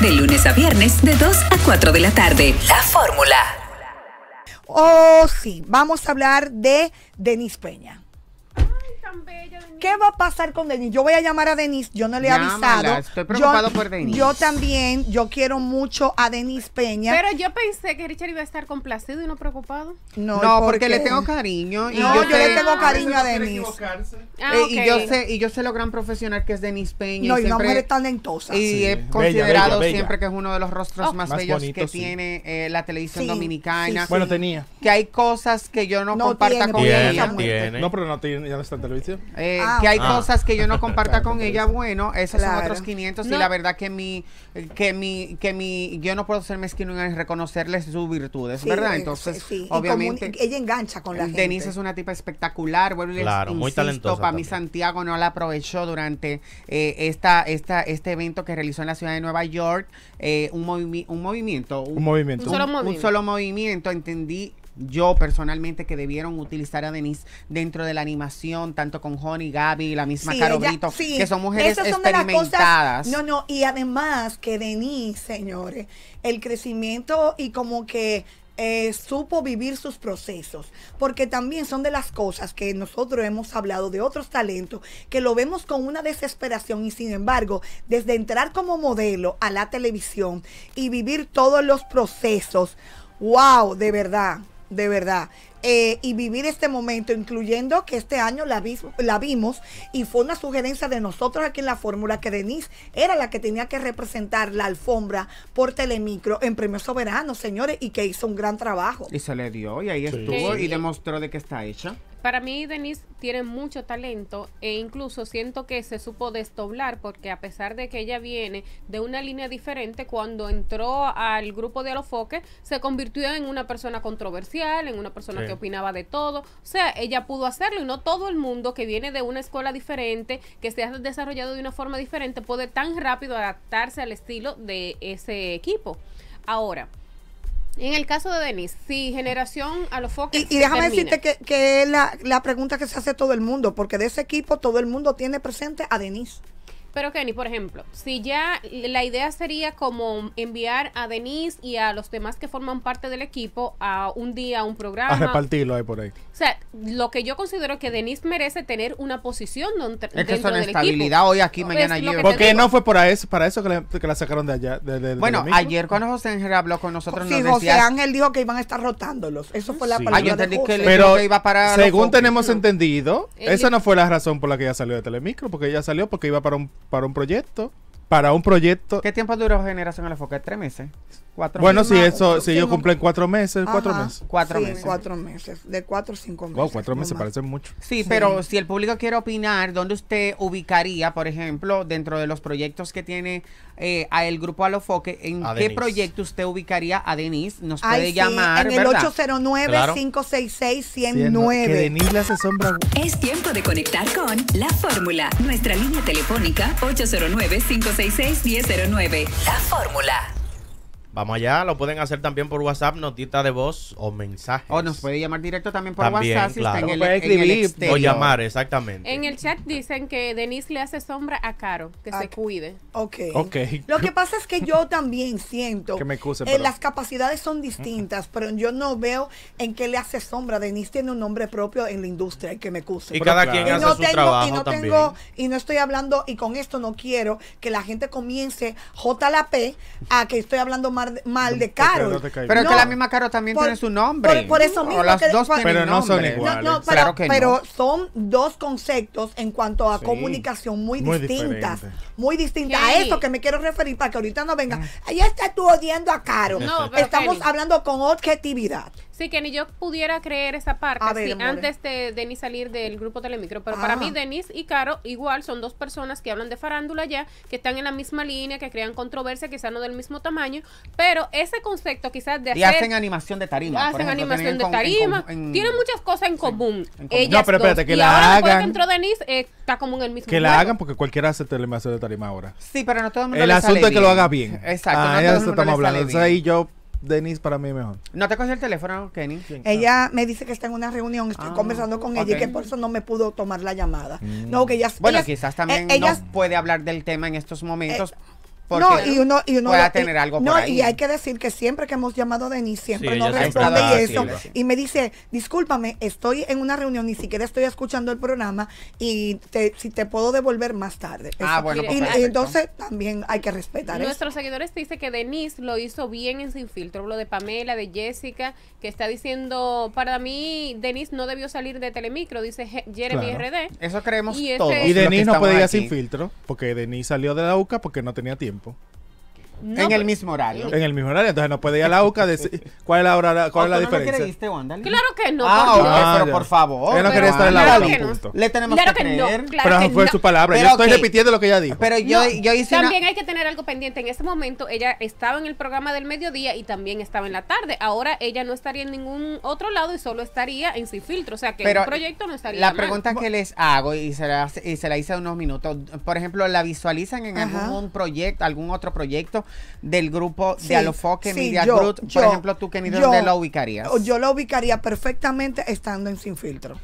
de lunes a viernes de 2 a 4 de la tarde. La fórmula. Oh, sí, vamos a hablar de Denis Peña. ¿Qué va a pasar con Denis? Yo voy a llamar a Denis. yo no le he avisado. Estoy preocupado yo, por Denise. Yo también, yo quiero mucho a Denis Peña. Pero yo pensé que Richard iba a estar complacido y no preocupado. No, porque, le tengo cariño. Y no, yo, le tengo ah, cariño a, Denis. Ah, eh, y yo sé, y yo sé lo gran profesional que es Denis Peña. No, y, una mujer talentosa. Y he considerado siempre que es uno de los rostros oh. más, bellos que tiene eh, la televisión dominicana. Bueno, tenía. Que hay cosas que yo no, comparto comparta con tiene, ella. No, pero no tiene, ya no está en televisión. Eh, ah, que hay ah. cosas que yo no comparta con ella, bueno, esos son otros 500 y la verdad que mi, que mi, que mi, yo no puedo ser mezquino en reconocerles sus virtudes, ¿verdad? Eh, Entonces, obviamente. ella engancha con la eh, gente. Denise es una tipa espectacular, vuelve claro, muy para mí Santiago no la aprovechó durante esta, esta, este evento que realizó en la ciudad de Nueva York, un, movimiento. Un, movimiento. Un solo, un, movimiento. un solo movimiento, entendí yo personalmente que debieron utilizar a Denise dentro de la animación, tanto con Honey, Gaby, la misma sí, Caro que son mujeres experimentadas. no, no, y además que Denise, señores, el crecimiento y como que eh, supo vivir sus procesos, porque también son de las cosas que nosotros hemos hablado de otros talentos, que lo vemos con una desesperación y sin embargo, desde entrar como modelo a la televisión y vivir todos los procesos, wow, de verdad, de verdad. Eh, y vivir este momento, incluyendo que este año la, la vimos y fue una sugerencia de nosotros aquí en la fórmula que Denise era la que tenía que representar la alfombra por telemicro en Premio Soberano, señores, y que hizo un gran trabajo. Y se le dio y ahí estuvo y demostró de que está hecha. Para mí Denise tiene mucho talento e incluso siento que se supo desdoblar porque a pesar de que ella viene de una línea diferente, cuando entró al grupo de Alofoque se convirtió en una persona controversial, en una persona que opinaba de todo. O sea, ella pudo hacerlo y no todo el mundo que viene de una escuela diferente, que se ha desarrollado de una forma diferente, puede tan rápido adaptarse al estilo de ese equipo. Ahora, en el caso de Denise, si generación a los focos. Y, déjame decirte que, que es la, la pregunta que se hace todo el mundo, porque de ese equipo todo el mundo tiene presente a Denise. Pero Kenny, por ejemplo, si ya la idea sería como enviar a Denise y a los demás que forman parte del equipo a un día, a un programa. A repartirlo ahí por ahí. O sea, lo que yo considero que Denise merece tener una posición donde es que estabilidad hoy aquí, mañana allí. Porque no fue para eso, para eso que la, sacaron de allá. bueno, ayer cuando José Ángel habló con nosotros, nos José Ángel dijo que iban a estar rotándolos. Eso fue la palabra. Pero iba para según tenemos entendido, esa no fue la razón por la que ella salió de Telemicro, porque ella salió porque iba para un para un proyecto. Para un proyecto. ¿Qué tiempo duró Generación el Enfoque? ¿Tres meses? bueno, si eso, si ellos cumplen cuatro meses, cuatro meses. Cuatro meses. Cuatro meses, de cuatro o cinco meses. cuatro meses parece mucho. Sí, pero si el público quiere opinar, ¿dónde usted ubicaría, por ejemplo, dentro de los proyectos que tiene eh, a el grupo Alofoque, en qué proyecto usted ubicaría a Denise? Nos puede llamar. En el 809-566-109. Que Denise le hace sombra. Es tiempo de conectar con La Fórmula. Nuestra línea telefónica 809 566 109 La Fórmula. Vamos allá, lo pueden hacer también por WhatsApp, notita de voz o mensaje. O nos puede llamar directo también por WhatsApp si está en o llamar, exactamente. En el chat dicen que Denise le hace sombra a Caro, que se ah, cuide. Okay. ok. Lo que pasa es que yo también siento que me eh, las capacidades son distintas, pero yo no veo en qué le hace sombra. Denise tiene un nombre propio en la industria que me cuse. Y cada quien hace su trabajo y no Tengo, y no estoy hablando, y con esto no quiero que la gente comience J la P a que estoy hablando mal mal de Caro, pero que la misma Caro también tiene su nombre. Por, eso mismo. pero no son iguales. pero, son dos conceptos en cuanto a comunicación muy, distintas. Muy distintas. A eso que me quiero referir para que ahorita no venga. Mm. Ella está tú odiando a Caro. Estamos hablando con objetividad. Sí, que ni yo pudiera creer esa parte antes de Denis salir del grupo Telemicro. Pero para mí, ah. Denis y Caro, igual son dos personas que hablan de farándula ya, que están en la misma línea, que crean controversia, quizás no del mismo tamaño. Pero ese concepto, quizás de hacer. Y hacen animación de tarima. Hacen animación de tarima. tienen muchas cosas en común. no, pero espérate, que la hagan. Que Denis, eh, está como en el mismo. Que la hagan porque cualquiera hace telemación de tarima ahora. Sí, pero no todo el mundo. El asunto es que lo haga bien. Exacto. Ah, no eso estamos hablando. Entonces ahí yo Denise para mí mejor. ¿No te cogió el teléfono, Kenny? Ella me dice que está en una reunión, estoy ah, conversando con ella y que por eso no me pudo tomar la llamada. Mm. No, que ella... Bueno, quizás también eh, no puede hablar del tema en estos momentos, eh, porque no, y uno, y pueda tener algo Y hay que decir que siempre que hemos llamado a Denise, siempre no nos responde y eso. Y me dice, discúlpame, estoy en una reunión, ni siquiera estoy escuchando el programa y si te puedo devolver más tarde. Ah, bueno, y, pues, entonces también hay que respetar Nuestros seguidores dicen que Denis lo hizo bien en Sin Filtro, lo de Pamela, de Jessica, que está diciendo, para mí, Denis no debió salir de Telemicro, dice Jeremy RD. Eso creemos y todos. Este y Denise no podía ir Sin Filtro, porque Denis salió de la UCA porque no tenía tiempo. tiempo. en el mismo horario. En el mismo horario, entonces no puede ir a la UCA decir cuál es la hora, cuál es la diferencia. claro que no. Ah, pero por favor. no quería estar en la UCA. Le tenemos que, creer. pero fue su palabra. yo estoy repitiendo lo que ella dijo. Pero yo, yo hice También hay que tener algo pendiente. En este momento ella estaba en el programa del mediodía y también estaba en la tarde. Ahora ella no estaría en ningún otro lado y solo estaría en su filtro. O sea que el proyecto no estaría. La pregunta que les hago y se la, y se hice unos minutos. Por ejemplo, ¿la visualizan en algún proyecto, algún otro proyecto? del grupo de Alofoque, Media yo, por ejemplo, tú, Kenny, ¿dónde lo ubicarías? Yo lo ubicaría perfectamente estando en Sin Filtro.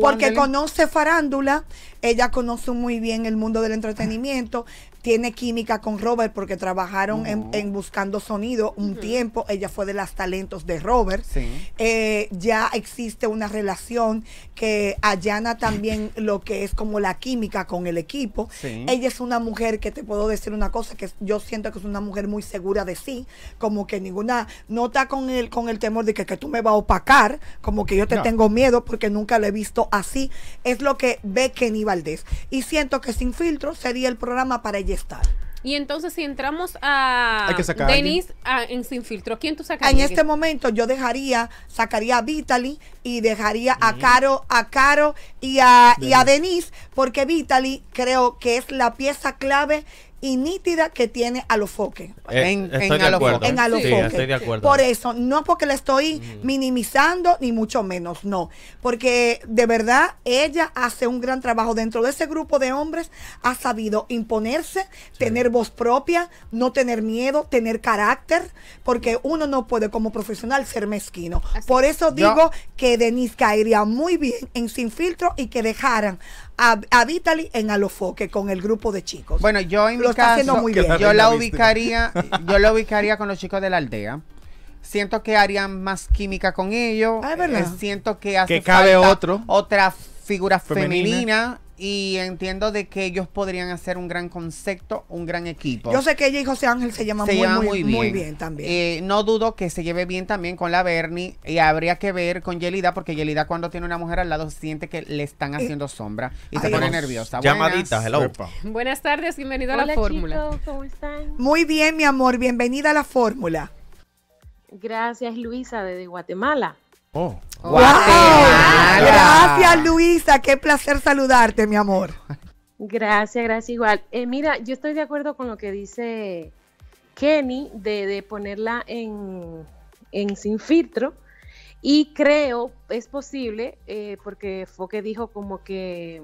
Porque conoce farándula, ella conoce muy bien el mundo del entretenimiento, tiene química con Robert porque trabajaron en, oh. Buscando Sonido un tiempo. Ella fue de las talentos de Robert. Eh, ya existe una relación que allana también lo que es como la química con el equipo. Ella es una mujer que te puedo decir una cosa, que yo siento que es una mujer muy segura de sí, como que ninguna, nota con el, con el temor de que, tú me vas a opacar, como que yo te tengo miedo porque nunca lo he visto así. Es lo que ve Kenny Valdés. Y siento que Sin Filtro sería el programa para ella estar. Y entonces si entramos a Denis en Sin Filtro, ¿quién tú sacarías? En este momento yo dejaría, sacaría a Vitaly y dejaría a mm. Caro, a Caro y a, y a Denise, porque Vitaly creo que es la pieza clave y nítida que tiene a los eh, en, en, de en Por eso, no porque la estoy mm. minimizando, ni mucho menos, no. Porque de verdad, ella hace un gran trabajo dentro de ese grupo de hombres, ha sabido imponerse, tener voz propia, no tener miedo, tener carácter, porque mm. uno no puede como profesional ser mezquino. Por eso digo que Denise caería muy bien en Sin Filtro y que dejaran a, Vitaly en Alofoque con el grupo de chicos. Bueno, yo en mi yo la ubicaría, yo la ubicaría con los chicos de la aldea. Siento que harían más química con ellos. Ah, eh, siento que hace que cabe otro. otra figura femenina y entiendo de que ellos podrían hacer un gran concepto, un gran equipo. Yo sé que ella y José Ángel se llaman muy, muy, bien. también. Eh, no dudo que se lleve bien también con la Bernie y habría que ver con Yelida porque Yelida cuando tiene una mujer al lado siente que le están eh, haciendo sombra y se pone nerviosa. Llamaditas, Buenas tardes, bienvenido a la fórmula. Muy bien, mi amor, bienvenida a la fórmula. Gracias, Luisa, desde Guatemala. Oh. Wow. Gracias, Luisa. Qué placer saludarte, mi amor. Gracias, gracias igual. Eh, mira, yo estoy de acuerdo con lo que dice Kenny de, ponerla en, sin filtro y creo es posible eh, porque fue que dijo como que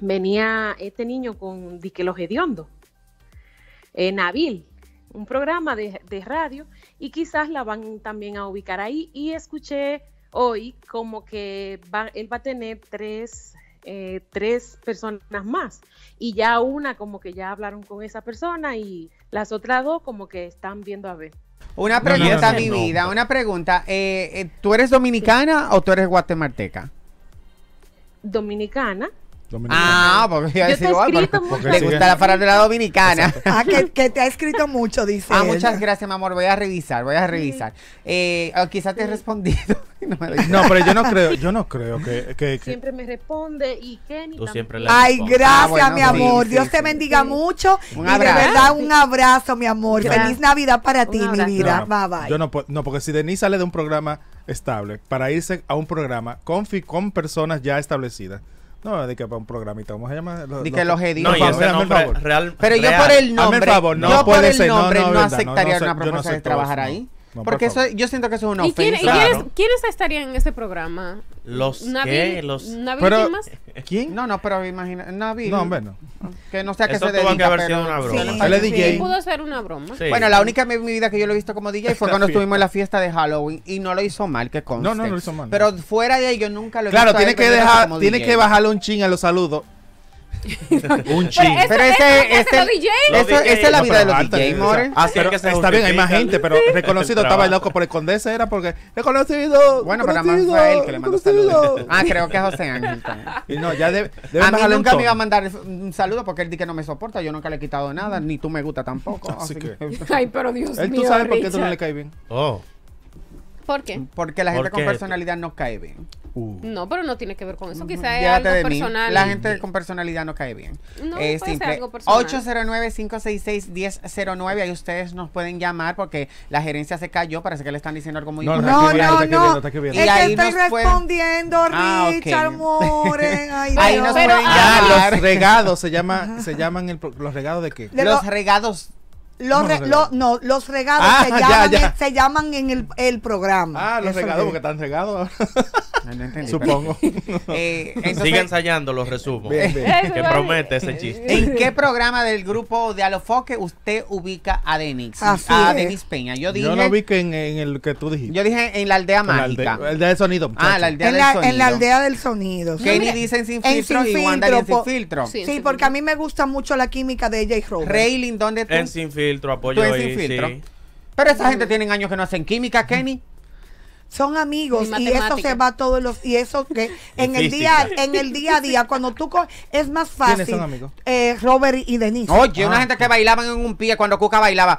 venía este niño con dique los en eh, Nabil un programa de, radio y quizás la van también a ubicar ahí. Y escuché hoy como que va, él va a tener tres, eh, tres personas más y ya una como que ya hablaron con esa persona y las otras dos como que están viendo a ver. Una pregunta, mi vida, una pregunta. Eh, eh, ¿Tú eres dominicana o tú eres guatemalteca? Dominicana. Ah, porque iba a decir, le gusta la palabra dominicana. Ah, que, te ha escrito mucho, dice. Ah, muchas gracias, mi amor. Voy a revisar, voy a revisar. Eh, oh, quizás te he respondido. no, pero yo no creo, yo no creo que, siempre me responde y Kenny. Tú siempre le Ay, gracias, ah, mi amor. Dios te bendiga mucho. y abrazo. de verdad, un abrazo, mi amor. Feliz Navidad para ti, mi vida. No, bye bye. Yo no, no, porque si Denise sale de un programa estable para irse a un programa con, con personas ya establecidas. No, de que para un programita, ¿cómo se llama? Los, de que los editores. No, pero yo por el nombre, no, yo por el nombre no, aceptaría una propuesta de trabajar ahí. porque eso, yo siento que eso es una ofensa. ¿Y quiénes, estarían en ese programa? ¿Los qué? ¿Los... pero, ¿Quién? No, no, pero imagina... Navi. No, hombre, no. Que no sea que Eso se dedica, que haber sido una broma. Sí, Él DJ. pudo ser una broma. Bueno, la única vez en mi vida que yo lo he visto como DJ fue cuando estuvimos en la fiesta de Halloween y no lo hizo mal, que conste. No, no, no lo hizo mal. Pero fuera de ahí yo nunca lo he claro, visto Claro, tiene que dejar, tiene que bajarle un ching a los saludos un chingo. Pero, pero este, este, esa es la vida de los DJ, more. Así ah, está bien, hay más gente, pero reconocido estaba el loco por el condese, era porque reconocido. Bueno, pero más fue él que le mandó saludos. Ah, creo que es José Ángel y No, ya debe, a nunca me iba a mandar un saludo porque él dice que no me soporta, yo nunca le he quitado nada, ni tú me gusta tampoco. Así, que... Ay, pero Dios mío. tú sabes por qué tú no le caes bien. Oh. ¿Por qué? Porque la gente con personalidad no cae bien. Uh. No, pero no tiene que ver con eso. Quizás es algo personal. La gente con personalidad no cae bien. No, es puede Ser algo personal. 809-566-1009. Ahí ustedes nos pueden llamar porque la gerencia se cayó. Parece que le están diciendo algo muy no, importante. No, no, no. no. Y es que estoy respondiendo, ah, Richard Moren. ahí nos pero, pueden ah, llamar. Ah, los regados se, llama, se llaman el, los regados de qué? De los regados los no, no, los regados ah, se, llaman, se, llaman, en el, el programa. Ah, los regados, porque están regados. Supongo. Eh, Sigue ensayando, los resumos Que promete ese chiste. ¿En qué programa del grupo de Alofoque usted ubica a Denis? a Denix Peña. Yo dije. Yo lo vi en, el que tú dijiste. Yo dije en la aldea mágica. La aldea, del sonido. Ah, la aldea en del la, sonido. En la aldea del sonido. Kenny dice en sin filtro y Wanda sin filtro. Sí, porque a mí me gusta mucho la química de Jay y Robert. ¿dónde En sin filtro, apoyo Pero esa gente tienen años que no hacen química, Kenny son amigos y, eso se va todos los y eso que en el día en el día a día cuando tú es más fácil eh, Robert y Denise oye una ah. gente que bailaban en un pie cuando Cuca bailaba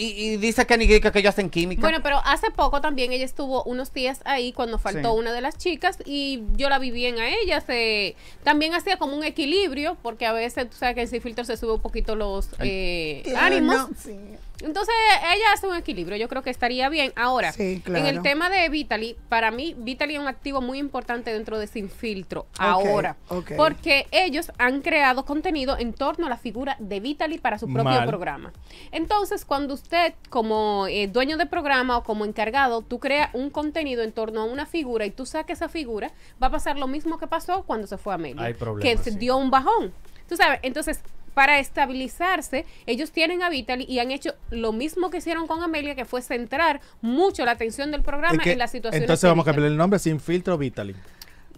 y, dice que que, ellos hacen química. Bueno, pero hace poco también ella estuvo unos días ahí cuando faltó una de las chicas y yo la vi bien a ella. Se, también hacía como un equilibrio porque a veces, tú sabes que en c se sube un poquito los eh, ánimos. sí. Entonces, ella hace un equilibrio, yo creo que estaría bien. Ahora, en el tema de Vitaly, para mí Vitaly es un activo muy importante dentro de Sin Filtro, ahora, porque ellos han creado contenido en torno a la figura de Vitaly para su propio programa. Entonces, cuando usted como eh, dueño de programa o como encargado, tú crea un contenido en torno a una figura y tú saques esa figura, va a pasar lo mismo que pasó cuando se fue a Amelia, que se dio un bajón. Tú sabes, entonces para estabilizarse, ellos tienen a Vitaly y han hecho lo mismo que hicieron con Amelia, que fue centrar mucho la atención del programa en la situación. Entonces vamos a cambiar el nombre sin filtro Vitaly.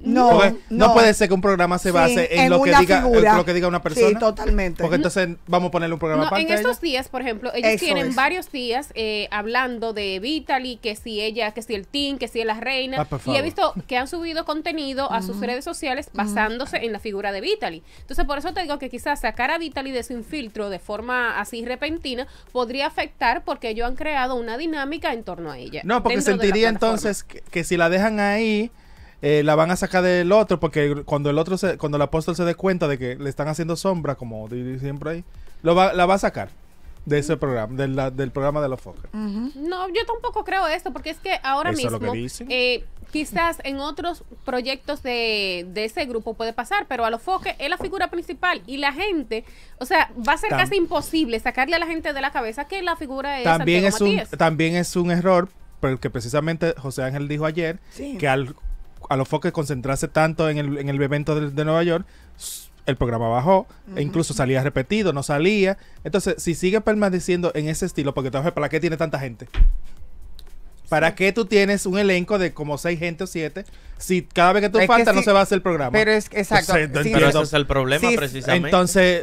No, no, puede ser que un programa se base en, lo que diga, lo que diga una persona. Sí, totalmente. Porque entonces vamos a ponerle un programa no, En estos días, por ejemplo, ellos tienen varios días eh, hablando de Vitaly, que si ella, que si el team, que si las la reina. Ah, y he visto que han subido contenido a sus redes sociales basándose en la figura de Vitaly. Entonces, por eso te digo que quizás sacar a Vitaly de su infiltro de forma así repentina podría afectar porque ellos han creado una dinámica en torno a ella. No, porque sentiría entonces que si la dejan ahí eh, la van a sacar del otro, porque cuando el otro cuando el apóstol se dé cuenta de que le están haciendo sombra, como siempre ahí, lo la va a sacar de ese programa, del programa de los foques No, yo tampoco creo esto, porque es que ahora mismo, eh, quizás en otros proyectos de, ese grupo puede pasar, pero a los foques es la figura principal y la gente, o sea, va a ser casi imposible sacarle a la gente de la cabeza que la figura es también Santiago es También es un error, porque precisamente José Ángel dijo ayer que al a los que concentrarse tanto en el, en el evento de, Nueva York, el programa bajó, e incluso salía repetido, no salía. Entonces, si sigue permaneciendo en ese estilo, porque entonces, ¿para qué tiene tanta gente? ¿Para qué tú tienes un elenco de como seis gente o siete? Si cada vez que tú faltas no se va a hacer el programa. Pero es pues, exacto. pero ese es el problema precisamente. Entonces,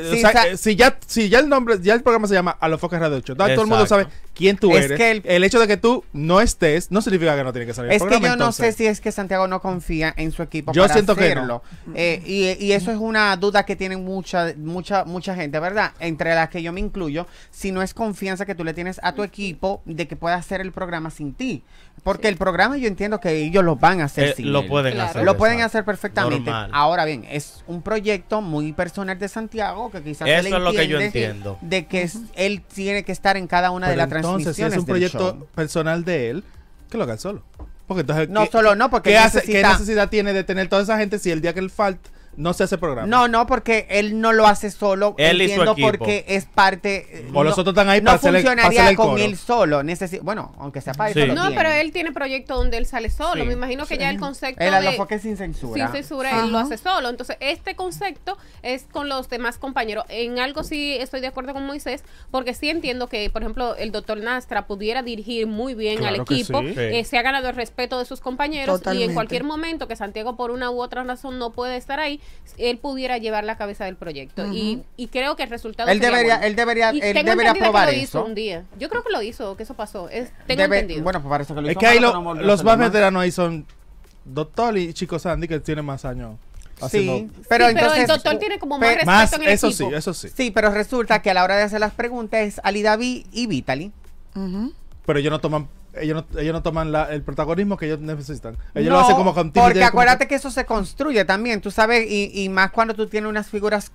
si ya si ya el nombre, ya el programa se llama A los Focas Radio 8. Todo el mundo sabe quién tú es eres. Que el, hecho de que tú no estés no significa que no tiene que salir el programa. Es que yo no sé si es que Santiago no confía en su equipo yo siento Que no. Eh, y, y, eso es una duda que tienen mucha mucha mucha gente, ¿verdad? Entre las que yo me incluyo, si no es confianza que tú le tienes a tu equipo de que pueda hacer el programa sin ti. Porque el programa yo entiendo que ellos lo van a hacer. Eh, lo pueden hacer. Lo pueden hacer perfectamente. Ahora bien, es un proyecto muy personal de Santiago que quizás Eso es lo que yo entiendo. De que él tiene que estar en cada una de las transmisiones. Entonces, si es un proyecto personal de él, que lo haga solo. Porque entonces, no solo no, porque ¿qué, necesidad tiene de tener toda esa gente si el día que él falta no se hace programa. No, no, porque él no lo hace solo. Él entiendo y su porque es parte. O no, los otros están ahí para No funcionaría con él solo. bueno, aunque sea para sí. No, pero él tiene proyecto donde él sale solo. Me imagino que ya el concepto. que sin censura. Sin censura, él lo hace solo. Entonces, este concepto es con los demás compañeros. En algo sí estoy de acuerdo con Moisés, porque sí entiendo que, por ejemplo, el doctor Nastra pudiera dirigir muy bien al equipo. Eh, se ha ganado el respeto de sus compañeros y en cualquier momento que Santiago, por una u otra razón, no puede estar ahí él pudiera llevar la cabeza del proyecto. y, y, creo que el resultado. Él debería, él debería, y él tengo debería probar que lo hizo eso. un día. Yo creo que lo hizo, que eso pasó. Es, tengo entendido. Bueno, pues parece que lo hizo. que los más veteranos ahí son Doctor y Chico Sandy, que tiene más años. Sí, pero, entonces, pero el doctor eh, tiene como más respeto en el Eso equipo. sí, eso sí. Sí, pero resulta que a la hora de hacer las preguntas es Ali David y Vitaly Pero ellos no toman ellos no, toman el protagonismo que ellos necesitan. Ellos lo hacen como contigo Porque acuérdate que eso se construye también, tú sabes, y, más cuando tú tienes unas figuras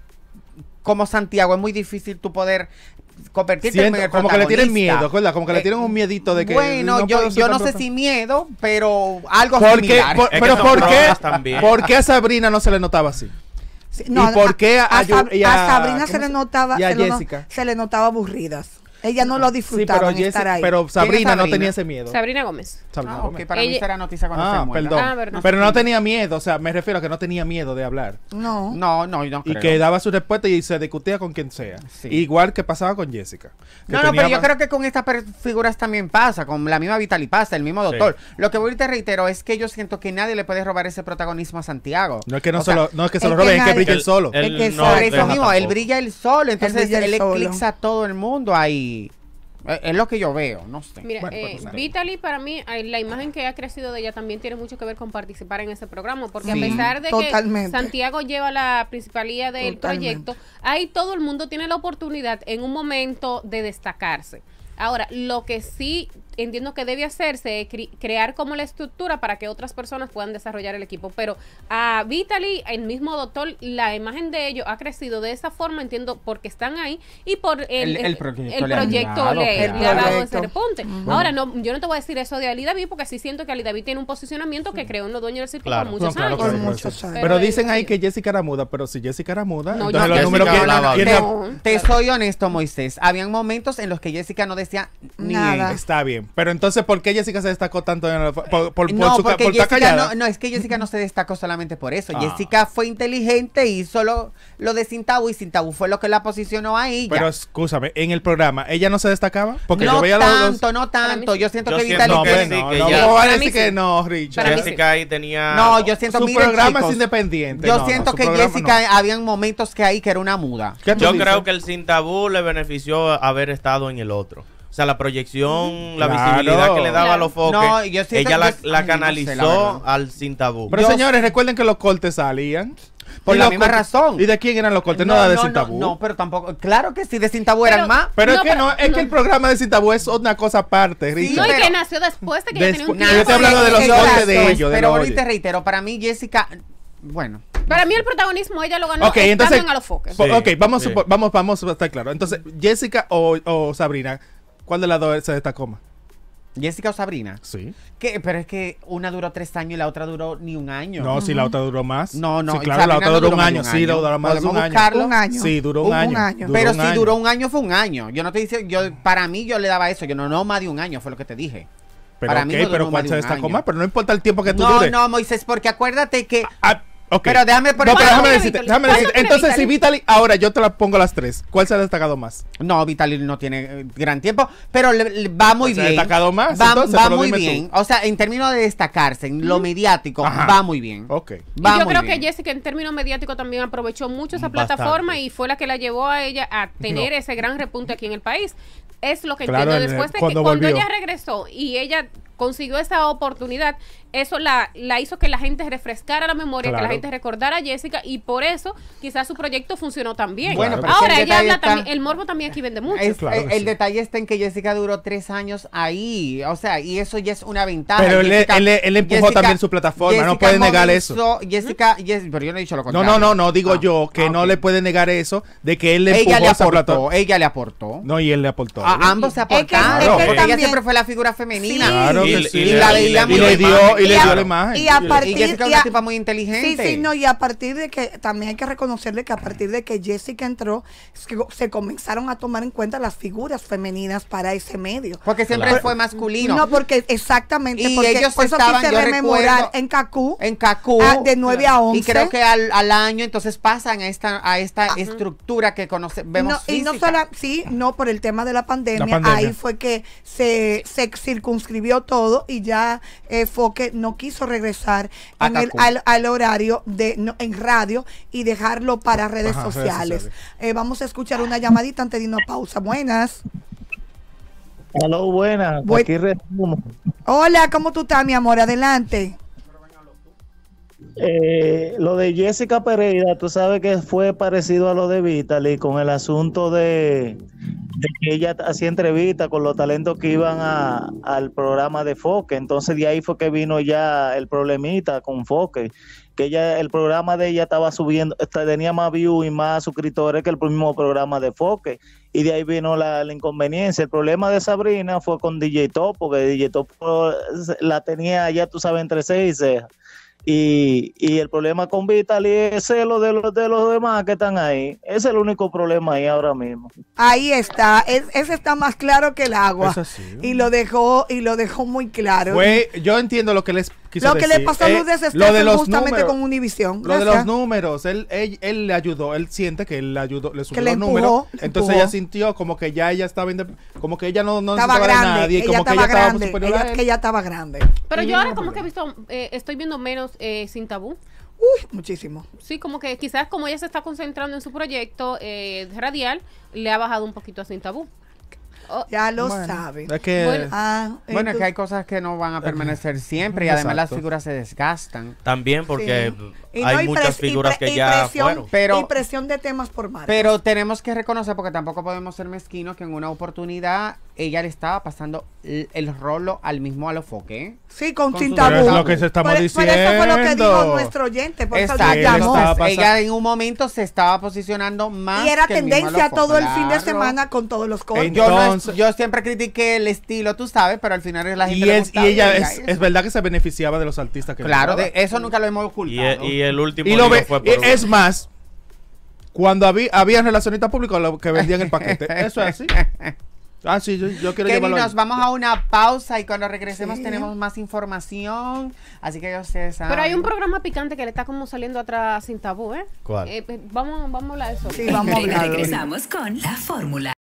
como Santiago, es muy difícil tu poder convertirte en el como que le tienen miedo, ¿verdad? Como que le eh, tienen un miedito de que Bueno, yo, yo no sé si miedo, pero algo porque, similar. pero ¿por qué, ¿por qué a Sabrina no se le notaba así? no, ¿Y por qué a, Sabrina se le notaba se le notaba aburridas. Ella no ah, lo disfrutaba pero Sabrina, no tenía ese miedo. Sabrina Gómez. Sabrina ah, Gómez. para mí noticia cuando ah, pero no tenía miedo, o sea, me refiero a que no tenía miedo de hablar. No. No, no, Y que daba su respuesta y se discutía con quien sea. Igual que pasaba con Jessica. No, no, pero yo creo que con estas figuras también pasa, con la misma Vitali pasa, el mismo doctor. Lo que voy te reitero es que yo siento que nadie le puede robar ese protagonismo a Santiago. No es que no, se, lo, no es que roben, es que brilla el, solo. Es que eso mismo, él brilla el solo, entonces él eclipsa a todo el mundo ahí. Eh, es lo que yo veo, no sé. Mira, pues, eh, Vitaly para mí, eh, la imagen que ha crecido de ella también tiene mucho que ver con participar en ese programa, porque a pesar de que Santiago lleva la principalía del proyecto, ahí todo el mundo tiene la oportunidad en un momento de destacarse. Ahora, lo que sí entiendo que debe hacerse crear como la estructura para que otras personas puedan desarrollar el equipo. Pero a Vitaly, el mismo doctor, la imagen de ellos ha crecido de esa forma, entiendo, porque están ahí y por el, proyecto, le, ha dado ese repunte. Ahora, no, yo no te voy a decir eso de Ali David, porque sí siento que Ali David tiene un posicionamiento que creó en los dueños del circuito por muchos, años. Pero, dicen ahí que Jessica era muda, pero si Jessica era muda, entonces te, te soy honesto, Moisés. Habían momentos en los que Jessica no decía nada. Está bien. Pero entonces, ¿por qué Jessica se destacó tanto? En el, eh, por, no, porque Jessica no, es que Jessica no se destacó solamente por eso. Ah. Jessica fue inteligente y hizo lo, de Tabú y tabú fue lo que la posicionó ahí. Pero escúchame, en el programa, ¿ella no se destacaba? Porque no tanto, no tanto. Yo siento que No, no, no, que no, Richard. Jessica ahí tenía... No, Su programa es independiente. Yo siento que Jessica, habían momentos que ahí que era una muda. Yo creo que el tabú le benefició haber estado en el otro. O sea, la proyección, la visibilidad que le daba a los focos no, yo ella la, canalizó al sin Pero señores, recuerden que los cortes salían. Por la misma razón. ¿Y de quién eran los cortes? No, de no, No, pero tampoco. Claro que sí, de Sin eran más. Pero es que no, es que el programa de Sin es una cosa aparte, Y no, que nació después de que ya yo tenía un Yo estoy hablando de los cortes de ellos. Pero ahorita reitero, para mí, Jessica. Bueno. Para mí el protagonismo ella lo ganó okay, entonces, a los foques. ok, vamos, vamos, vamos a estar claro. Entonces, Jessica o Sabrina ¿Cuál de las dos se destacó más? Jessica o Sabrina. Sí. Pero es que una duró tres años y la otra duró ni un año. No, si la otra duró más. No, no. Sí, claro, la otra duró, un, año. Sí, duró más de un año. Sí, duró un, un año. Pero si duró un año fue un año. Yo no te dije, yo para mí yo le daba eso. Yo no, no más de un año fue lo que te dije. Pero, para okay, mí pero ¿cuál se destacó más? Pero no importa el tiempo que tú No, no, Moisés, porque acuérdate que... Ah, ah, pero déjame por déjame decirte, Entonces, si Vitaly ahora yo te la pongo las tres. ¿Cuál se ha destacado más? No, Vitaly no tiene eh, gran tiempo, pero le, va muy bien. ¿Se ha destacado más? Va, muy bien. O sea, en términos de destacarse, en lo mm. mediático, va muy bien. Ok. yo creo que Jessica, en términos mediáticos, también aprovechó mucho esa plataforma y fue la que la llevó a ella a tener ese gran repunte aquí en el país. Es lo que entiendo. Después de que cuando ella regresó y ella consiguió esa oportunidad, eso la, la hizo que la gente refrescara la memoria, que la gente recordara a Jessica y por eso quizás su proyecto funcionó también. Bueno, Ahora el ella también, el morbo también aquí vende mucho. Eh, el, detalle está en que Jessica duró tres años ahí, o sea, y eso ya es una ventaja. Pero él, él, empujó también su plataforma, no puede negar eso. Jessica, pero yo no he dicho lo contrario. No, no, no, digo ah, yo que ah, no le puede negar eso de que él le empujó aportó, Ella le aportó. No, y él le aportó. A ambos se aportaron. ella siempre fue la figura femenina. claro y, la, y, a, y partir Jessica es una tipa muy inteligente. Sí, sí, no, y a partir de que también hay que reconocerle que a partir de que Jessica entró, se, comenzaron a tomar en cuenta las figuras femeninas para ese medio. Porque siempre fue masculino. No, porque exactamente, y ellos eso estaban, quise rememorar en Cacú. En Cacú. Ah, de 9 a 11. Y creo que al, año entonces pasan a esta a esta estructura que conocemos vemos Y no solo, sí, no por el tema de la pandemia, ahí fue que se, se circunscribió todo y ya eh, Foque no quiso regresar en el, al, horario de en radio y dejarlo para redes sociales. Eh, vamos a escuchar una llamadita antes de una pausa. Buenas. Hola, buenas. Hola, ¿cómo tú estás, mi amor? Adelante. Eh, lo de Jessica Pereira, tú sabes que fue parecido a lo de Vitaly con el asunto de, que ella hacía entrevistas con los talentos que iban al programa de Foque. Entonces de ahí fue que vino ya el problemita con Foque, que ella, el programa de ella estaba subiendo, tenía más views y más suscriptores que el mismo programa de Foque. Y de ahí vino la, inconveniencia. El problema de Sabrina fue con DJ Top porque DJ la tenía, ya tú sabes, entre seis y seis y, el problema con Vitali es el de los de los demás que están ahí. Es el único problema ahí ahora mismo. Ahí está, es, ese está más claro que el agua. Y lo dejó y lo dejó muy claro. güey yo entiendo lo que les lo que le pasó a Luz eh, de justamente con Univisión. Lo de los números, él, él, le ayudó, él siente que él le ayudó, le subió los números. entonces ella sintió como que ya ella estaba, como que ella no, no estaba nadie, que ella estaba ella, estaba grande. Pero yo ahora como que he visto, eh, estoy viendo menos eh, Sin Tabú. Uy, muchísimo. Sí, como que quizás como ella se está concentrando en su proyecto eh, radial, le ha bajado un poquito a Sin Tabú. Oh, ya lo saben ah, bueno, es que hay cosas que no van a permanecer siempre y además las figuras se desgastan. También porque hay muchas figuras que ya fueron. y presión de temas por marcas. Pero tenemos que reconocer, porque tampoco podemos ser mezquinos, que en una oportunidad ella le estaba pasando el rolo al mismo alofoque. Sí, con, lo que se estamos diciendo. eso fue lo que dijo nuestro oyente. ella en un momento se estaba posicionando más. Y era tendencia todo el fin de semana con todos los cortes. Yo, siempre critiqué el estilo, tú sabes, pero al final es la gente. Y, ella, es, verdad que se beneficiaba de los artistas que Claro, eso nunca lo hemos ocultado. Y, el último. Y es más, cuando había, había relacionistas públicos que vendían el paquete. Eso es así. Ah, sí, yo, yo quiero Kenny, nos vamos a una pausa y cuando regresemos tenemos más información. Así que ya ustedes saben. Pero hay un programa picante que le está como saliendo atrás sin tabú, ¿eh? eh pues, vamos, vamos a hablar de eso. Sí, vamos a hablar. Regresamos con la fórmula.